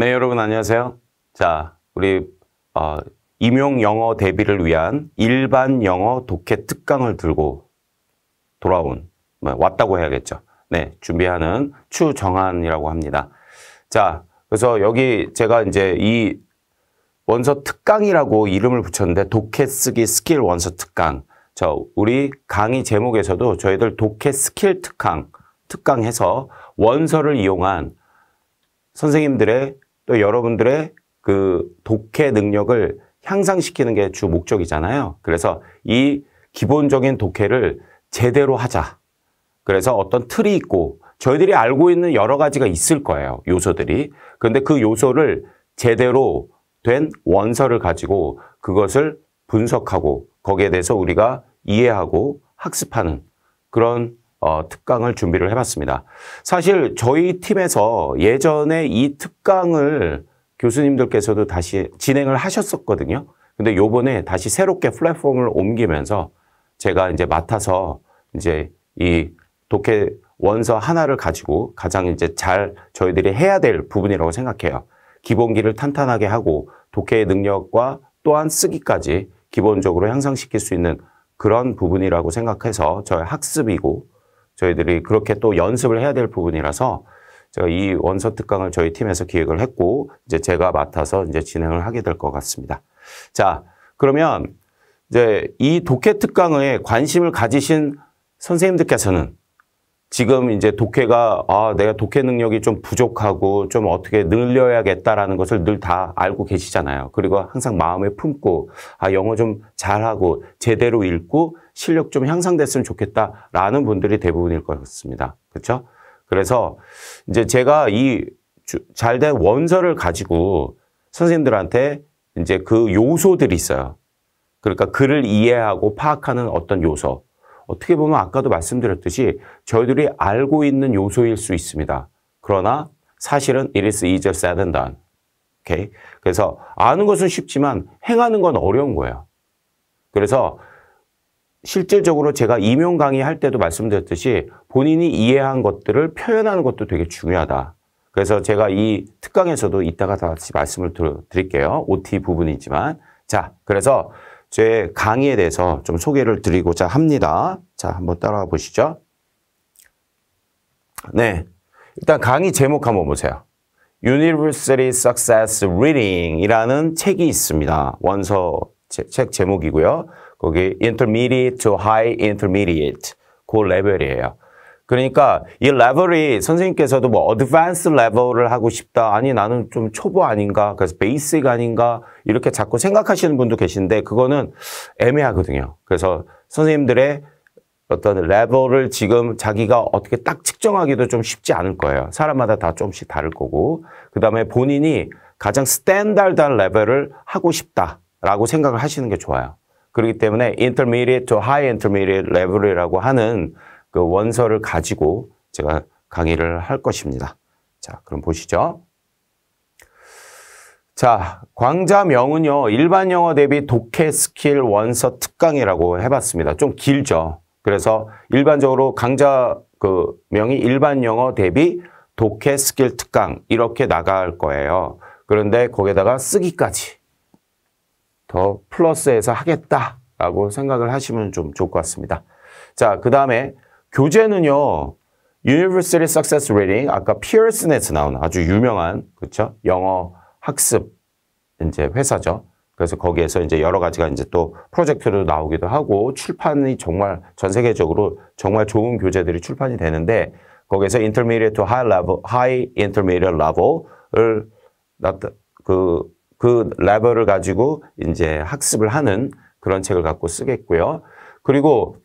네, 여러분 안녕하세요. 자, 우리 어, 임용 영어 대비를 위한 일반 영어 독해 특강을 들고 돌아온 뭐, 왔다고 해야겠죠. 네, 준비하는 추정한이라고 합니다. 자, 그래서 여기 제가 이제 이 원서 특강이라고 이름을 붙였는데 독해 쓰기 스킬 원서 특강. 저 우리 강의 제목에서도 저희들 독해 스킬 특강 특강해서 원서를 이용한 선생님들의 또 여러분들의 그 독해 능력을 향상시키는 게 주 목적이잖아요. 그래서 이 기본적인 독해를 제대로 하자. 그래서 어떤 틀이 있고 저희들이 알고 있는 여러 가지가 있을 거예요. 요소들이. 그런데 그 요소를 제대로 된 원서를 가지고 그것을 분석하고 거기에 대해서 우리가 이해하고 학습하는 그런 어, 특강을 준비를 해봤습니다. 사실 저희 팀에서 예전에 이 특강을 교수님들께서도 다시 진행을 하셨었거든요. 근데 요번에 다시 새롭게 플랫폼을 옮기면서 제가 이제 맡아서 이제 이 독해 원서 하나를 가지고 가장 이제 잘 저희들이 해야 될 부분이라고 생각해요. 기본기를 탄탄하게 하고 독해의 능력과 또한 쓰기까지 기본적으로 향상시킬 수 있는 그런 부분이라고 생각해서 저의 학습이고 저희들이 그렇게 또 연습을 해야 될 부분이라서 제가 이 원서 특강을 저희 팀에서 기획을 했고 이제 제가 맡아서 이제 진행을 하게 될 것 같습니다. 자, 그러면 이제 이 독해 특강에 관심을 가지신 선생님들께서는 지금 이제 독해가 아, 내가 독해 능력이 좀 부족하고 좀 어떻게 늘려야겠다라는 것을 늘 다 알고 계시잖아요. 그리고 항상 마음에 품고 아, 영어 좀 잘하고 제대로 읽고 실력 좀 향상됐으면 좋겠다라는 분들이 대부분일 것 같습니다. 그렇죠? 그래서 이제 제가 이잘된 원서를 가지고 선생님들한테 이제 그 요소들이 있어요. 그러니까 글을 이해하고 파악하는 어떤 요소. 어떻게 보면 아까도 말씀드렸듯이 저희들이 알고 있는 요소일 수 있습니다. 그러나 사실은 it is easier said than done. o k a 그래서 아는 것은 쉽지만 행하는 건 어려운 거예요. 그래서 실질적으로 제가 임용 강의할 때도 말씀드렸듯이 본인이 이해한 것들을 표현하는 것도 되게 중요하다. 그래서 제가 이 특강에서도 이따가 다시 말씀을 드릴게요. OT 부분이지만. 자, 그래서 제 강의에 대해서 좀 소개를 드리고자 합니다. 자, 한번 따라와 보시죠. 네. 일단 강의 제목 한번 보세요. University Success Reading 이라는 책이 있습니다. 원서 제, 책 제목이고요. 거기 Intermediate to High Intermediate 그 레벨이에요. 그러니까 이 레벨이 선생님께서도 뭐 어드밴스 레벨을 하고 싶다. 아니 나는 좀 초보 아닌가. 그래서 베이스가 아닌가. 이렇게 자꾸 생각하시는 분도 계신데 그거는 애매하거든요. 그래서 선생님들의 어떤 레벨을 지금 자기가 어떻게 딱 측정하기도 좀 쉽지 않을 거예요. 사람마다 다 조금씩 다를 거고. 그다음에 본인이 가장 스탠다드한 레벨을 하고 싶다라고 생각을 하시는 게 좋아요. 그렇기 때문에 intermediate to high intermediate level이라고 하는 그 원서를 가지고 제가 강의를 할 것입니다. 자, 그럼 보시죠. 자, 광자명은요, 일반 영어 대비 독해 스킬 원서 특강이라고 해봤습니다. 좀 길죠. 그래서 일반적으로 강자 그 명이 일반 영어 대비 독해 스킬 특강 이렇게 나갈 거예요. 그런데 거기다가 에 쓰기까지 더 플러스해서 하겠다라고 생각을 하시면 좀 좋을 것 같습니다. 자, 그 다음에 교재는요. University Success Reading 아까 피어슨에서 나온 아주 유명한 그쵸 영어 학습 이제 회사죠. 그래서 거기에서 이제 여러 가지가 이제 또 프로젝트로 나오기도 하고 출판이 정말 전 세계적으로 정말 좋은 교재들이 출판이 되는데 거기에서 intermediate to high level, high intermediate level을 그, 그 레벨을 가지고 이제 학습을 하는 그런 책을 갖고 쓰겠고요. 그리고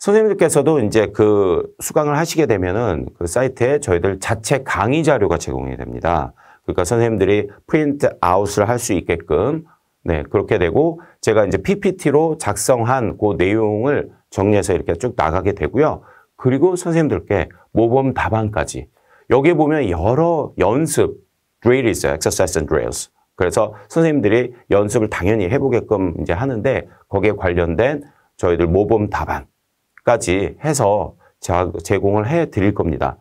선생님들께서도 이제 그 수강을 하시게 되면은 그 사이트에 저희들 자체 강의 자료가 제공이 됩니다. 그러니까 선생님들이 프린트 아웃을 할 수 있게끔 네, 그렇게 되고 제가 이제 PPT로 작성한 그 내용을 정리해서 이렇게 쭉 나가게 되고요. 그리고 선생님들께 모범 답안까지 여기에 보면 여러 연습 드릴이 있어요. exercise and drills. 그래서 선생님들이 연습을 당연히 해보게끔 이제 하는데 거기에 관련된 저희들 모범 답안 까지 해서 제공을 해 드릴 겁니다.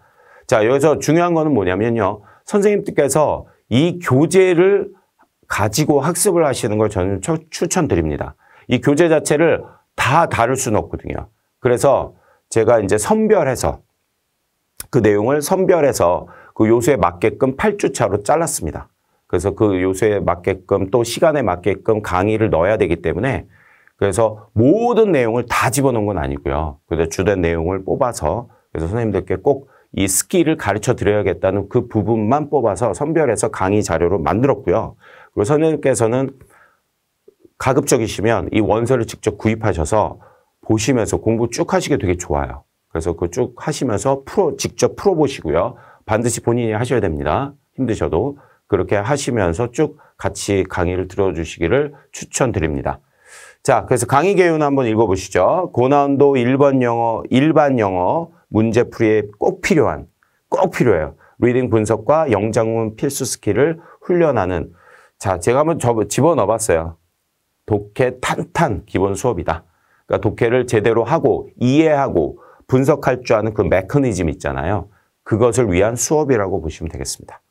자, 여기서 중요한 거는 뭐냐면요. 선생님들께서 이 교재를 가지고 학습을 하시는 걸 저는 추천드립니다. 이 교재 자체를 다 다룰 수는 없거든요. 그래서 제가 이제 선별해서 그 내용을 선별해서 그 요소에 맞게끔 8주차로 잘랐습니다. 그래서 그 요소에 맞게끔 또 시간에 맞게끔 강의를 넣어야 되기 때문에 그래서 모든 내용을 다 집어넣은 건 아니고요. 그래서 주된 내용을 뽑아서 그래서 선생님들께 꼭 이 스킬을 가르쳐 드려야겠다는 그 부분만 뽑아서 선별해서 강의 자료로 만들었고요. 그리고 선생님께서는 가급적이시면 이 원서를 직접 구입하셔서 보시면서 공부 쭉 하시게 되게 좋아요. 그래서 그 쭉 하시면서 풀어 직접 풀어 보시고요. 반드시 본인이 하셔야 됩니다. 힘드셔도 그렇게 하시면서 쭉 같이 강의를 들어주시기를 추천드립니다. 자, 그래서 강의 개요는 한번 읽어보시죠. 고난도 일번 영어, 일반 영어 문제풀이에 꼭 필요한, 꼭 필요해요. 리딩 분석과 영장문 필수 스킬을 훈련하는. 자, 제가 한번 집어넣어봤어요. 독해 탄탄 기본 수업이다. 그러니까 독해를 제대로 하고 이해하고 분석할 줄 아는 그 메커니즘 있잖아요. 그것을 위한 수업이라고 보시면 되겠습니다.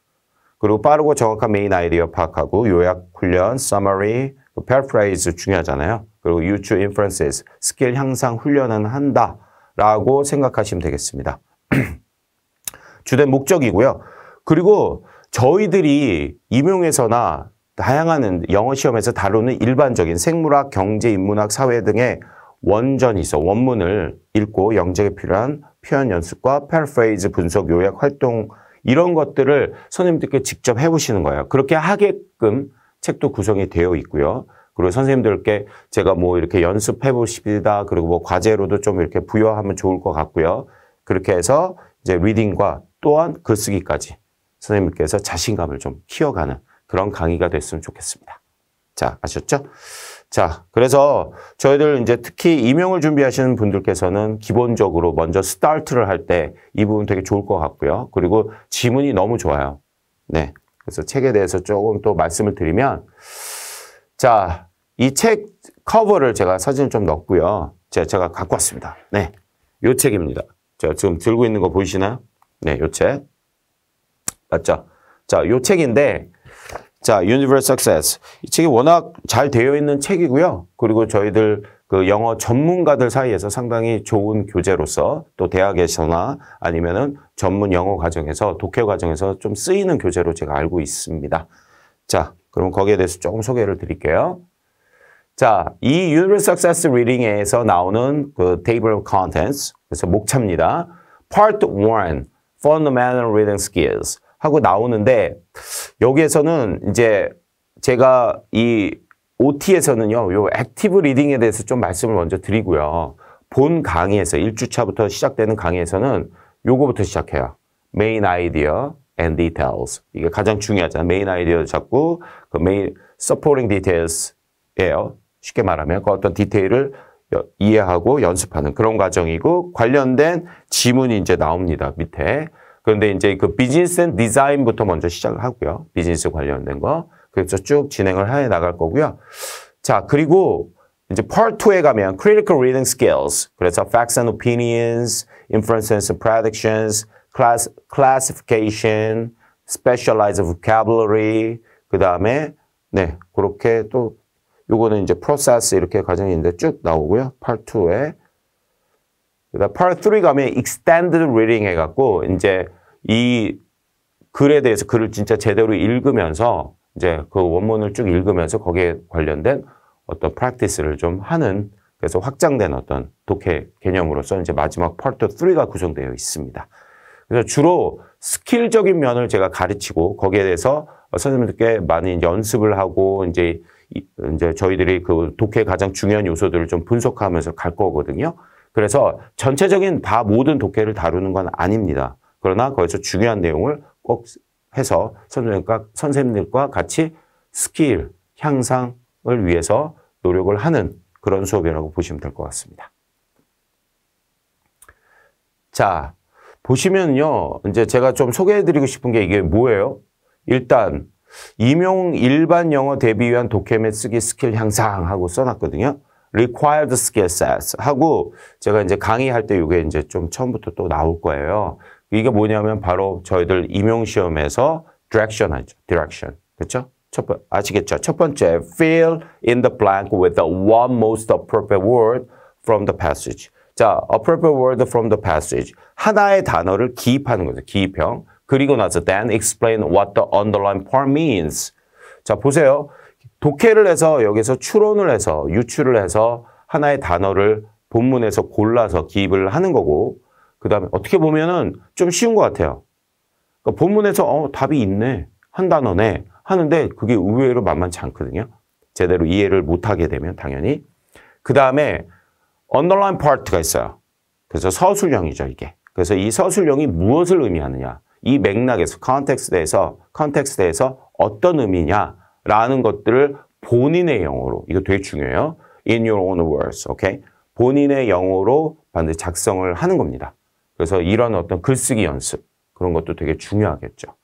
그리고 빠르고 정확한 메인 아이디어 파악하고 요약 훈련, 서머리, 그 paraphrase 중요하잖아요. 그리고 유추 inferences, 스킬 향상 훈련은 한다라고 생각하시면 되겠습니다. 주된 목적이고요. 그리고 저희들이 임용에서나 다양한 영어 시험에서 다루는 일반적인 생물학, 경제, 인문학, 사회 등의 원전이 있어 원문을 읽고 영작에 필요한 표현 연습과 paraphrase 분석, 요약, 활동 이런 것들을 선생님들께 직접 해보시는 거예요. 그렇게 하게끔 책도 구성이 되어 있고요. 그리고 선생님들께 제가 뭐 이렇게 연습해 보십니다. 그리고 뭐 과제로도 좀 이렇게 부여하면 좋을 것 같고요. 그렇게 해서 이제 리딩과 또한 글쓰기까지 선생님께서 자신감을 좀 키워가는 그런 강의가 됐으면 좋겠습니다. 자, 아셨죠? 자, 그래서 저희들 이제 특히 임용을 준비하시는 분들께서는 기본적으로 먼저 스타트를 할 때 이 부분 되게 좋을 것 같고요. 그리고 지문이 너무 좋아요. 네. 그래서 책에 대해서 조금 또 말씀을 드리면 자, 이 책 커버를 제가 사진을 좀 넣었고요. 제가, 제가 갖고 왔습니다. 네. 요 책입니다. 제가 지금 들고 있는 거 보이시나요? 네, 요 책. 맞죠? 자, 요 책인데 자, Universal Success. 이 책이 워낙 잘 되어 있는 책이고요. 그리고 저희들 그 영어 전문가들 사이에서 상당히 좋은 교재로서 또 대학에서나 아니면은 전문 영어 과정에서 독해 과정에서 좀 쓰이는 교재로 제가 알고 있습니다. 자, 그럼 거기에 대해서 조금 소개를 드릴게요. 자, 이유 n i v e r s a 에서 나오는 그 테이블 l e of c 그래서 목차입니다. Part 1, Fundamental Reading Skills 하고 나오는데 여기에서는 이제 제가 이 OT에서는요, 요 액티브 리딩에 대해서 좀 말씀을 먼저 드리고요. 본 강의에서 1주차부터 시작되는 강의에서는 요거부터 시작해요. 메인 아이디어 and details. 이게 가장 중요하잖아요. 메인 아이디어 잡고 그 메인 supporting details예요. 쉽게 말하면 그 어떤 디테일을 이해하고 연습하는 그런 과정이고 관련된 지문이 이제 나옵니다. 밑에. 그런데 이제 그 비즈니스 앤 디자인부터 먼저 시작을 하고요. 비즈니스 관련된 거. 그래서 쭉 진행을 해 나갈 거고요. 자, 그리고 이제 Part 2에 가면 Critical Reading Skills, 그래서 Facts and Opinions, Inferences and Predictions, class, Classification, Specialized Vocabulary, 그 다음에 네, 그렇게 또 요거는 이제 Process 이렇게 과정이 있는데 쭉 나오고요. Part 2에 그다음 Part 3 가면 Extended Reading 해갖고 이제 이 글에 대해서 글을 진짜 제대로 읽으면서 이제 그 원문을 쭉 읽으면서 거기에 관련된 어떤 프랙티스를 좀 하는 그래서 확장된 어떤 독해 개념으로서 이제 마지막 파트 3가 구성되어 있습니다. 그래서 주로 스킬적인 면을 제가 가르치고 거기에 대해서 선생님들께 많이 연습을 하고 이제 이제 저희들이 그 독해 가장 중요한 요소들을 좀 분석하면서 갈 거거든요. 그래서 전체적인 다 모든 독해를 다루는 건 아닙니다. 그러나 거기서 중요한 내용을 꼭 해서 선생님과, 선생님들과 같이 스킬 향상을 위해서 노력을 하는 그런 수업이라고 보시면 될 것 같습니다. 자, 보시면요. 이제 제가 좀 소개해드리고 싶은 게 이게 뭐예요? 일단 임용 일반 영어 대비 위한 독해매 쓰기 스킬 향상하고 써놨거든요. required skill sets 하고 제가 이제 강의할 때 이게 이제 좀 처음부터 또 나올 거예요. 이게 뭐냐면 바로 저희들 임용시험에서 direction 하죠. direction. 그렇죠? 첫 번, 아시겠죠? 첫 번째, fill in the blank with the one most appropriate word from the passage. 자, appropriate word from the passage. 하나의 단어를 기입하는 거죠. 기입형. 그리고 나서 then explain what the underlined part means. 자, 보세요. 독해를 해서 여기서 추론을 해서 유추를 해서 하나의 단어를 본문에서 골라서 기입을 하는 거고 그 다음에 어떻게 보면은 좀 쉬운 것 같아요. 그러니까 본문에서 어, 답이 있네. 한 단어네. 하는데 그게 의외로 만만치 않거든요. 제대로 이해를 못하게 되면 당연히. 그 다음에 언더라인 파트가 있어요. 그래서 서술형이죠, 이게. 그래서 이 서술형이 무엇을 의미하느냐. 이 맥락에서, 컨텍스트에서, 컨텍스트에서 어떤 의미냐라는 것들을 본인의 영어로, 이거 되게 중요해요. In your own words, Okay? 본인의 영어로 반드시 작성을 하는 겁니다. 그래서 이런 어떤 글쓰기 연습 그런 것도 되게 중요하겠죠.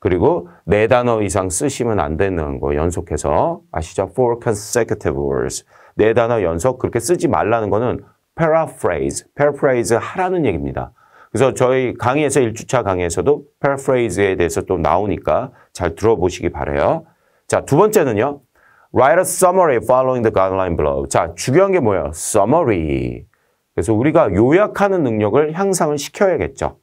그리고 네 단어 이상 쓰시면 안 되는 거 연속해서 아시죠? Four consecutive words. 네 단어 연속 그렇게 쓰지 말라는 거는 paraphrase, paraphrase 하라는 얘기입니다. 그래서 저희 강의에서 1주차 강의에서도 paraphrase에 대해서 또 나오니까 잘 들어보시기 바래요. 자, 두 번째는요. Write a summary following the guideline below. 자, 중요한 게 뭐예요? Summary. 그래서 우리가 요약하는 능력을 향상을 시켜야겠죠.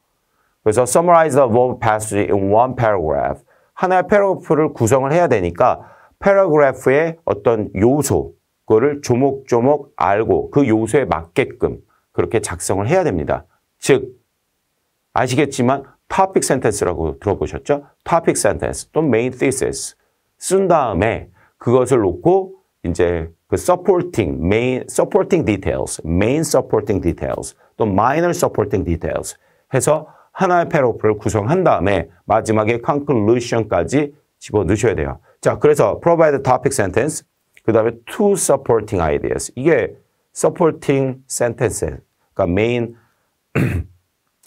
그래서 summarize the a b o v passage in one paragraph. 하나의 p a a r g r a p h 를 구성을 해야 되니까 p a a r g r a p h 의 어떤 요소, 그거를 조목조목 알고 그 요소에 맞게끔 그렇게 작성을 해야 됩니다. 즉, 아시겠지만 topic sentence라고 들어보셨죠? topic sentence 또는 main thesis 쓴 다음에 그것을 놓고 이제 그 supporting, main, supporting details, main supporting details, 또 minor supporting details 해서 하나의 패러프를 구성한 다음에 마지막에 conclusion까지 집어넣으셔야 돼요. 자, 그래서 provide topic sentence, 그 다음에 two supporting ideas. 이게 supporting sentences, 그러니까 main,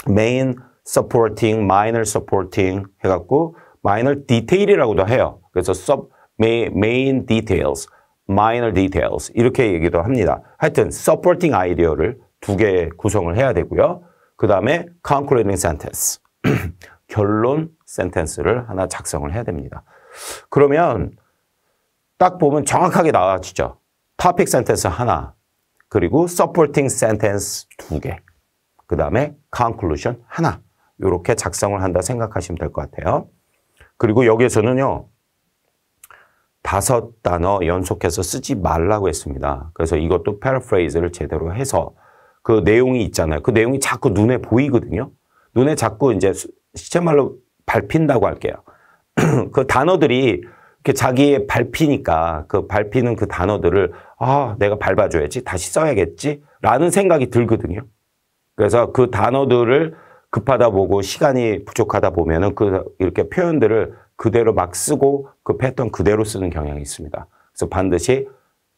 main supporting, minor supporting 해갖고 minor detail이라고도 해요. 그래서 sub, main, main details, minor details 이렇게 얘기도 합니다. 하여튼 supporting idea를 두 개 구성을 해야 되고요. 그 다음에 concluding sentence 결론 센텐스를 하나 작성을 해야 됩니다. 그러면 딱 보면 정확하게 나와지죠. topic sentence 하나 그리고 supporting sentence 두 개. 그 다음에 conclusion 하나 이렇게 작성을 한다 생각하시면 될 것 같아요. 그리고 여기에서는요. 다섯 단어 연속해서 쓰지 말라고 했습니다. 그래서 이것도 패러프레이즈를 제대로 해서 그 내용이 있잖아요. 그 내용이 자꾸 눈에 보이거든요. 눈에 자꾸 이제 시체말로 밟힌다고 할게요. 그 단어들이 이렇게 자기의 밟히니까 그 밟히는 그 단어들을 아, 내가 밟아줘야지. 다시 써야겠지. 라는 생각이 들거든요. 그래서 그 단어들을 급하다 보고 시간이 부족하다 보면은 그 이렇게 표현들을 그대로 막 쓰고 그 패턴 그대로 쓰는 경향이 있습니다. 그래서 반드시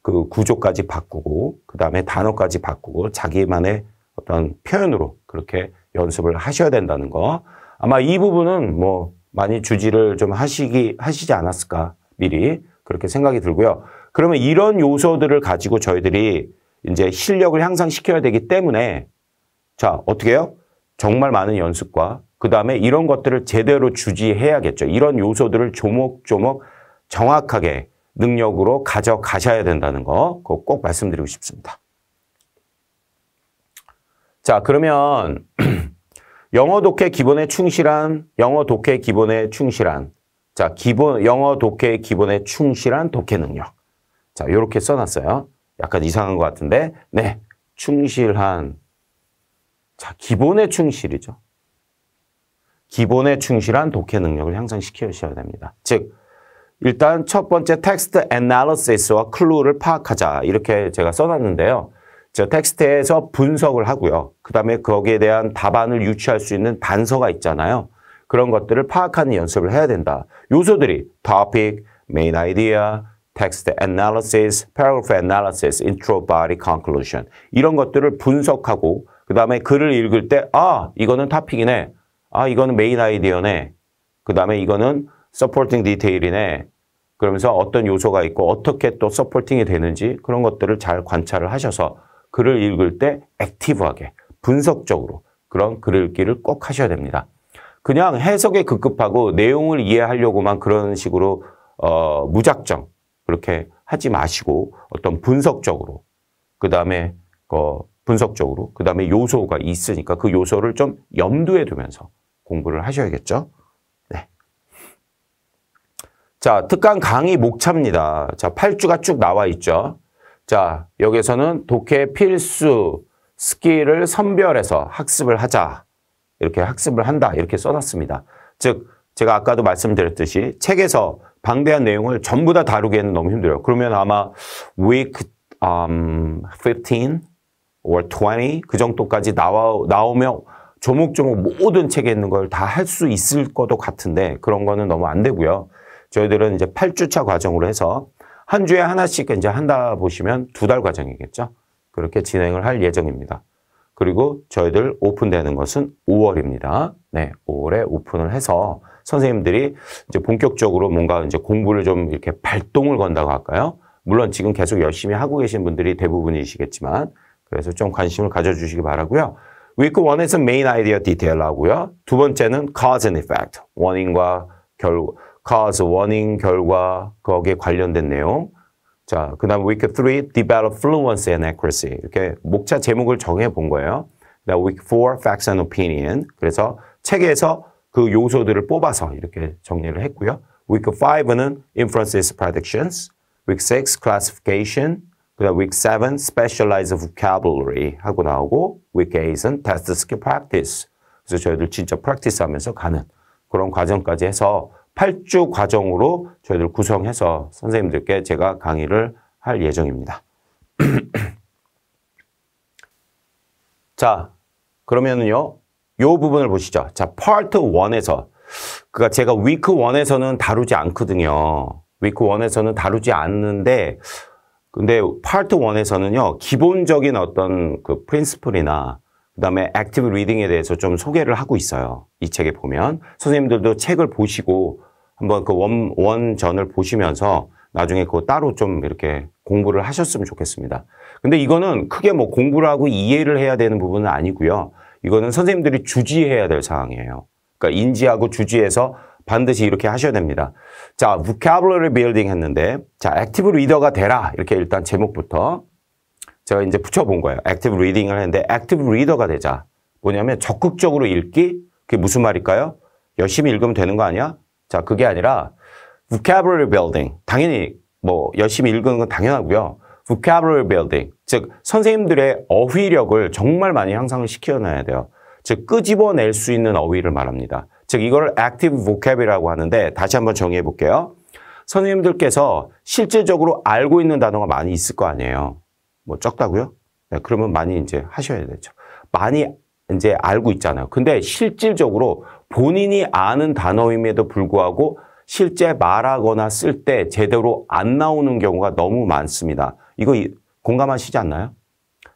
그 구조까지 바꾸고 그 다음에 단어까지 바꾸고 자기만의 어떤 표현으로 그렇게 연습을 하셔야 된다는 거. 아마 이 부분은 뭐 많이 주지를 좀 하시기 하시지 않았을까 미리 그렇게 생각이 들고요. 그러면 이런 요소들을 가지고 저희들이 이제 실력을 향상시켜야 되기 때문에 자 어떻게 해요? 정말 많은 연습과 그 다음에 이런 것들을 제대로 주지해야겠죠. 이런 요소들을 조목조목 정확하게 능력으로 가져가셔야 된다는 거 꼭 말씀드리고 싶습니다. 자, 그러면 영어 독해 기본에 충실한, 영어 독해 기본에 충실한, 자, 기본, 영어 독해 기본에 충실한 독해 능력. 자, 요렇게 써놨어요. 약간 이상한 것 같은데, 네, 충실한, 자, 기본에 충실이죠. 기본에 충실한 독해 능력을 향상시켜주셔야 됩니다. 즉, 일단 첫 번째 텍스트 애널리시스와 클루를 파악하자 이렇게 제가 써놨는데요. 저 텍스트에서 분석을 하고요. 그 다음에 거기에 대한 답안을 유추할 수 있는 단서가 있잖아요. 그런 것들을 파악하는 연습을 해야 된다. 요소들이 topic, main idea, text analysis, paragraph analysis, intro, body, conclusion 이런 것들을 분석하고 그 다음에 글을 읽을 때 아, 이거는 topic 이네 아 이거는 메인 아이디어네. 그 다음에 이거는 서포팅 디테일이네. 그러면서 어떤 요소가 있고 어떻게 또 서포팅이 되는지 그런 것들을 잘 관찰을 하셔서 글을 읽을 때 액티브하게 분석적으로 그런 글 읽기를 꼭 하셔야 됩니다. 그냥 해석에 급급하고 내용을 이해하려고만 그런 식으로 어, 무작정 그렇게 하지 마시고 어떤 분석적으로 그다음에 어, 분석적으로 그다음에 요소가 있으니까 그 요소를 좀 염두에 두면서 공부를 하셔야겠죠. 네. 자, 특강 강의 목차입니다. 자, 8주가 쭉 나와 있죠. 자, 여기서는 독해 필수 스킬을 선별해서 학습을 하자. 이렇게 학습을 한다. 이렇게 써놨습니다. 즉, 제가 아까도 말씀드렸듯이 책에서 방대한 내용을 전부 다 다루기에는 너무 힘들어요. 그러면 아마 week um, 15 or 20 그 정도까지 나와, 나오며 조목조목 모든 책에 있는 걸 다 할 수 있을 것도 같은데 그런 거는 너무 안 되고요. 저희들은 이제 8주차 과정으로 해서 한 주에 하나씩 이제 한다 보시면 두 달 과정이겠죠. 그렇게 진행을 할 예정입니다. 그리고 저희들 오픈되는 것은 5월입니다. 네, 5월에 오픈을 해서 선생님들이 이제 본격적으로 뭔가 이제 공부를 좀 이렇게 발동을 건다고 할까요? 물론 지금 계속 열심히 하고 계신 분들이 대부분이시겠지만 그래서 좀 관심을 가져주시기 바라고요. 위크 1에서 메인 아이디어 디테일하고요. 두 번째는 cause and effect. 원인과 결과, cause, 원인, 결과, 거기에 관련된 내용. 자, 그 다음 위크 3, develop fluency and accuracy. 이렇게 목차 제목을 정해 본 거예요. 나 위크 4, facts and opinion. 그래서 책에서 그 요소들을 뽑아서 이렇게 정리를 했고요. 위크 5는 inferences, predictions. 위크 6, classification. 그다음 week 7 specialized vocabulary 하고 나오고 week 8은 test skill practice. 그래서 저희들 진짜 practice 하면서 가는 그런 과정까지 해서 8주 과정으로 저희들 구성해서 선생님들께 제가 강의를 할 예정입니다. 자, 그러면은요. 요 부분을 보시죠. 자, part 1에서 그니까 제가 week 1에서는 다루지 않거든요. week 1에서는 다루지 않는데 근데 파트 1에서는요, 기본적인 어떤 그 프린스플이나 그다음에 액티브 리딩에 대해서 좀 소개를 하고 있어요. 이 책에 보면 선생님들도 책을 보시고 한번 그 원, 원전을 보시면서 나중에 그거 따로 좀 이렇게 공부를 하셨으면 좋겠습니다. 근데 이거는 크게 뭐 공부를 하고 이해를 해야 되는 부분은 아니고요. 이거는 선생님들이 주지해야 될 상황이에요. 그러니까 인지하고 주지해서 반드시 이렇게 하셔야 됩니다. 자, vocabulary building 했는데 자, active reader가 되라. 이렇게 일단 제목부터 제가 이제 붙여본 거예요. active reading을 했는데 active reader가 되자. 뭐냐면 적극적으로 읽기? 그게 무슨 말일까요? 열심히 읽으면 되는 거 아니야? 자, 그게 아니라 vocabulary building. 당연히 뭐 열심히 읽는 건 당연하고요. vocabulary building. 즉, 선생님들의 어휘력을 정말 많이 향상을 시켜놔야 돼요. 즉, 끄집어낼 수 있는 어휘를 말합니다. 즉 이거를 active vocab이라고 하는데 다시 한번 정의해 볼게요. 선생님들께서 실질적으로 알고 있는 단어가 많이 있을 거 아니에요. 뭐 적다고요? 네, 그러면 많이 이제 하셔야 되죠. 많이 이제 알고 있잖아요. 근데 실질적으로 본인이 아는 단어임에도 불구하고 실제 말하거나 쓸 때 제대로 안 나오는 경우가 너무 많습니다. 이거 공감하시지 않나요?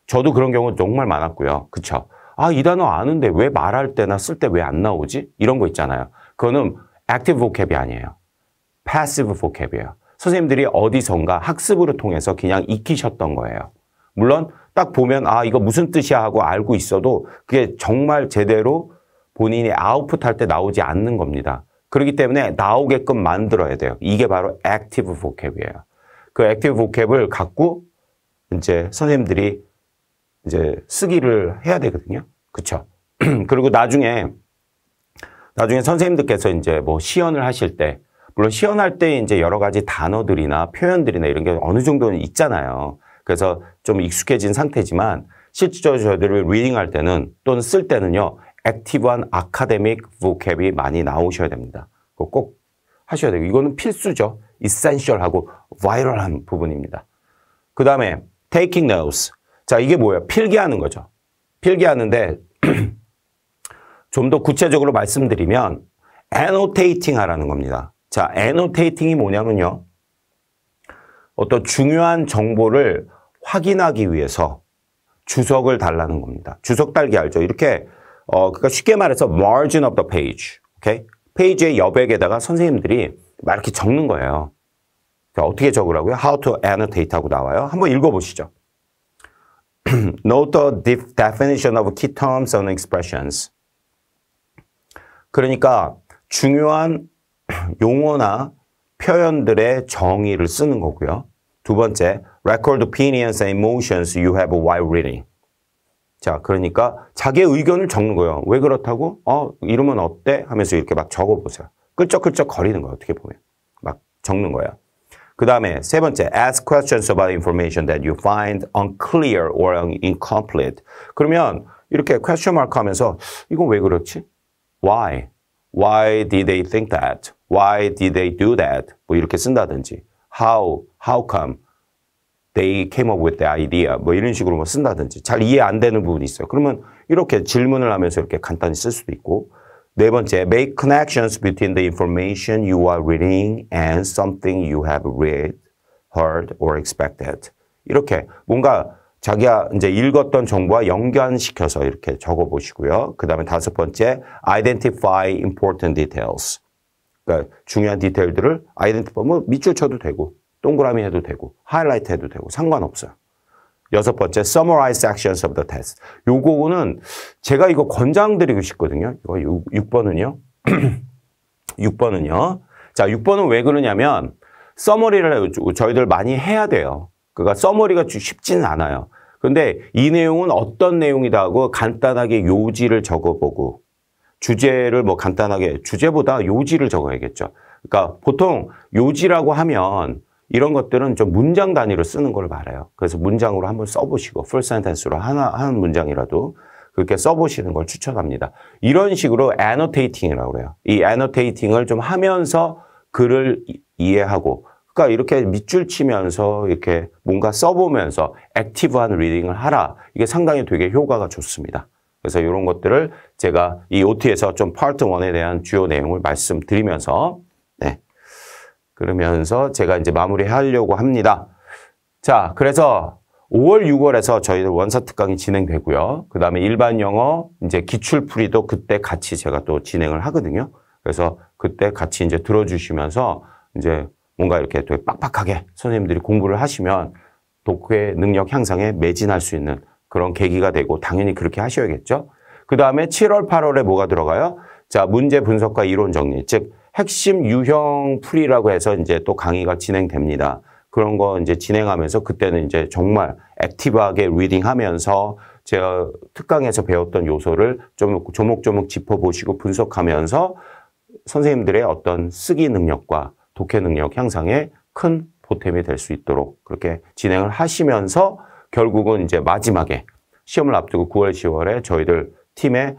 저도 그런 경우 정말 많았고요. 그렇죠? 아, 이 단어 아는데 왜 말할 때나 쓸 때 왜 안 나오지? 이런 거 있잖아요. 그거는 active vocab이 아니에요. passive vocab이에요. 선생님들이 어디선가 학습으로 통해서 그냥 익히셨던 거예요. 물론 딱 보면 아, 이거 무슨 뜻이야 하고 알고 있어도 그게 정말 제대로 본인이 아웃풋할 때 나오지 않는 겁니다. 그렇기 때문에 나오게끔 만들어야 돼요. 이게 바로 액티브 보캡이에요그 액티브 보캡을 갖고 이제 선생님들이 이제 쓰기를 해야 되거든요. 그렇죠? 그리고 나중에 나중에 선생님들께서 이제 뭐 시연을 하실 때 물론 시연할 때 이제 여러 가지 단어들이나 표현들이나 이런 게 어느 정도는 있잖아요. 그래서 좀 익숙해진 상태지만 실질적으로 저희들을 리딩할 때는 또는 쓸 때는요. 액티브한 아카데믹 v 캡이 많이 나오셔야 됩니다. 꼭 하셔야 되고 이거는 필수죠. 이센셜하고 바이럴한 부분입니다. 그 다음에 taking notes 자, 이게 뭐예요? 필기하는 거죠. 필기하는데 좀 더 구체적으로 말씀드리면 annotating 하라는 겁니다. 자, annotating이 뭐냐면요. 어떤 중요한 정보를 확인하기 위해서 주석을 달라는 겁니다. 주석 달기 알죠? 이렇게 어 그러니까 쉽게 말해서 margin of the page, 오케이? 페이지의 여백에다가 선생님들이 막 이렇게 적는 거예요. 그 어떻게 적으라고요? How to annotate 하고 나와요. 한번 읽어보시죠. note the definition of key terms and expressions. 그러니까 중요한 용어나 표현들의 정의를 쓰는 거고요. 두 번째, record opinions and emotions you have while reading. 자, 그러니까 자기의 의견을 적는 거예요. 왜 그렇다고? 어, 이러면 어때? 하면서 이렇게 막 적어보세요. 끌적끌적 거리는 거예요, 어떻게 보면. 막 적는 거야. 그 다음에 세 번째, ask questions about information that you find unclear or incomplete. 그러면 이렇게 question mark 하면서 이건 왜 그렇지? Why? Why did they think that? Why did they do that? 뭐 이렇게 쓴다든지 How? How come? They came up with the idea. 뭐 이런 식으로 뭐 쓴다든지 잘 이해 안 되는 부분이 있어요. 그러면 이렇게 질문을 하면서 이렇게 간단히 쓸 수도 있고 네 번째, make connections between the information you are reading and something you have read, heard, or expected. 이렇게 뭔가 자기가 이제 읽었던 정보와 연관시켜서 이렇게 적어 보시고요. 그 다음에 다섯 번째, identify important details. 그러니까 중요한 디테일들을 identify, 뭐 밑줄 쳐도 되고, 동그라미 해도 되고, 하이라이트 해도 되고, 상관없어요. 여섯 번째, summarize actions of the test. 요거는 제가 이거 권장드리고 싶거든요. 이거 6, 번은요 6번은요. 자, 6번은 왜 그러냐면 서머리를 저희들 많이 해야 돼요. 그러니까 서머리가 쉽지는 않아요. 근데 이 내용은 어떤 내용이다 하고 간단하게 요지를 적어보고 주제를 뭐 간단하게 주제보다 요지를 적어야겠죠. 그러니까 보통 요지라고 하면 이런 것들은 좀 문장 단위로 쓰는 걸 말해요. 그래서 문장으로 한번 써보시고 풀 센텐스로 하나 한 문장이라도 그렇게 써보시는 걸 추천합니다. 이런 식으로 애노테이팅이라고 그래요. 이애노테이팅을좀 하면서 글을 이해하고 그러니까 이렇게 밑줄 치면서 이렇게 뭔가 써보면서 액티브한 리딩을 하라. 이게 상당히 되게 효과가 좋습니다. 그래서 이런 것들을 제가 이 OT에서 좀 파트 1에 대한 주요 내용을 말씀드리면서 그러면서 제가 이제 마무리하려고 합니다. 자, 그래서 5월, 6월에서 저희들 원서 특강이 진행되고요. 그 다음에 일반 영어 이제 기출풀이도 그때 같이 제가 또 진행을 하거든요. 그래서 그때 같이 이제 들어주시면서 이제 뭔가 이렇게 되게 빡빡하게 선생님들이 공부를 하시면 독후의 능력 향상에 매진할 수 있는 그런 계기가 되고 당연히 그렇게 하셔야겠죠. 그 다음에 7월, 8월에 뭐가 들어가요? 자, 문제 분석과 이론 정리. 즉, 핵심 유형 풀이라고 해서 이제 또 강의가 진행됩니다. 그런 거 이제 진행하면서 그때는 이제 정말 액티브하게 리딩하면서 제가 특강에서 배웠던 요소를 좀 조목조목 짚어보시고 분석하면서 선생님들의 어떤 쓰기 능력과 독해 능력 향상에 큰 보탬이 될 수 있도록 그렇게 진행을 하시면서 결국은 이제 마지막에 시험을 앞두고 9월, 10월에 저희들 팀의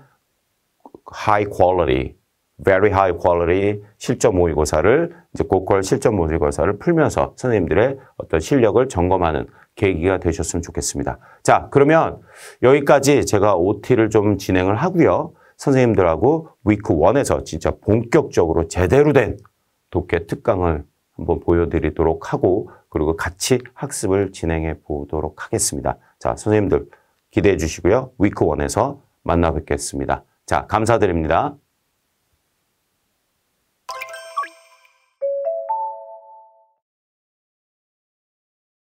하이 퀄리티 very high quality 실전 모의고사를 이제 고퀄 실전 모의고사를 풀면서 선생님들의 어떤 실력을 점검하는 계기가 되셨으면 좋겠습니다. 자, 그러면 여기까지 제가 OT를 좀 진행을 하고요. 선생님들하고 위크 1에서 진짜 본격적으로 제대로 된 독해 특강을 한번 보여드리도록 하고 그리고 같이 학습을 진행해 보도록 하겠습니다. 자, 선생님들 기대해 주시고요. 위크 1에서 만나 뵙겠습니다. 자, 감사드립니다.